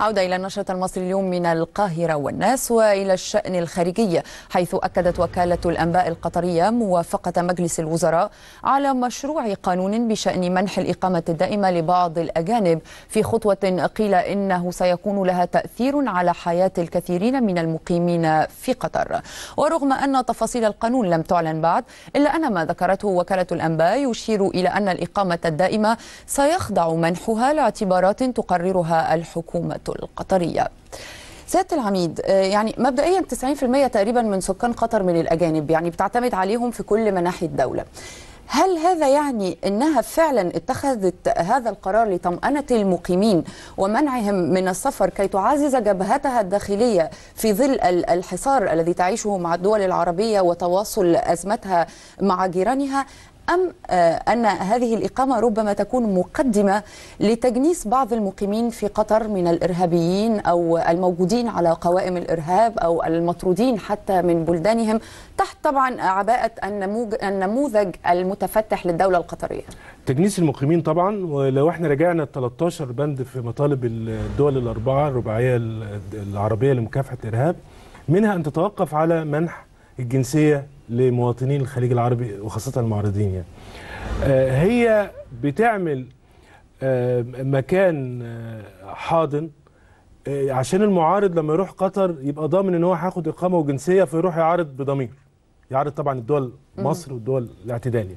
عودة إلى النشرة المصري اليوم من القاهرة والناس وإلى الشأن الخارجي حيث أكدت وكالة الأنباء القطرية موافقة مجلس الوزراء على مشروع قانون بشأن منح الإقامة الدائمة لبعض الأجانب في خطوة قيل إنه سيكون لها تأثير على حياة الكثيرين من المقيمين في قطر ورغم أن تفاصيل القانون لم تعلن بعد إلا أن ما ذكرته وكالة الأنباء يشير إلى أن الإقامة الدائمة سيخضع منحها لاعتبارات تقررها الحكومة القطرية سياده العميد آه، يعني مبدئيا 90% تقريبا من سكان قطر من الاجانب يعني بتعتمد عليهم في كل مناحي الدوله هل هذا يعني انها فعلا اتخذت هذا القرار لطمانه المقيمين ومنعهم من السفر كي تعزز جبهتها الداخليه في ظل الحصار الذي تعيشه مع الدول العربيه وتواصل ازمتها مع جيرانها أم آه، أن هذه الإقامة ربما تكون مقدمة لتجنيس بعض المقيمين في قطر من الإرهابيين أو الموجودين على قوائم الإرهاب أو المطرودين حتى من بلدانهم تحت طبعا عباءة النموذج المتفتح للدولة القطرية تجنيس المقيمين طبعا ولو احنا رجعنا 13 بند في مطالب الدول الأربعة الرباعية العربية لمكافحة الإرهاب منها أن تتوقف على منح الجنسيه لمواطنين الخليج العربي وخاصه المعارضين يعني. آه، هي بتعمل آه، مكان آه، حاضن عشان المعارض لما يروح قطر يبقى ضامن ان هو هياخد اقامه وجنسيه فيروح يعارض بضمير يعارض طبعا الدول مصر والدول الاعتداليه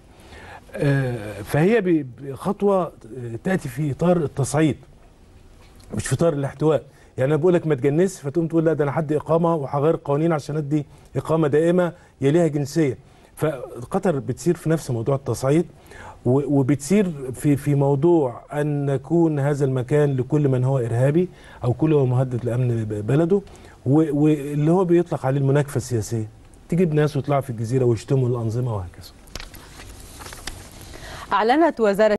يعني. فهي خطوه تاتي في اطار التصعيد مش في اطار الاحتواء يعني انا بقول لك ما تجنسش فتقوم تقول لا ده انا حد اقامه وهغير القوانين عشان ادي اقامه دائمه يليها جنسيه فقطر بتسير في نفس موضوع التصعيد وبتصير في في موضوع ان نكون هذا المكان لكل من هو ارهابي او كل هو مهدد لامن بلده واللي هو بيطلق عليه المناكفه السياسيه تجيب ناس وتطلع في الجزيره ويشتموا الانظمه وهكذا اعلنت وزاره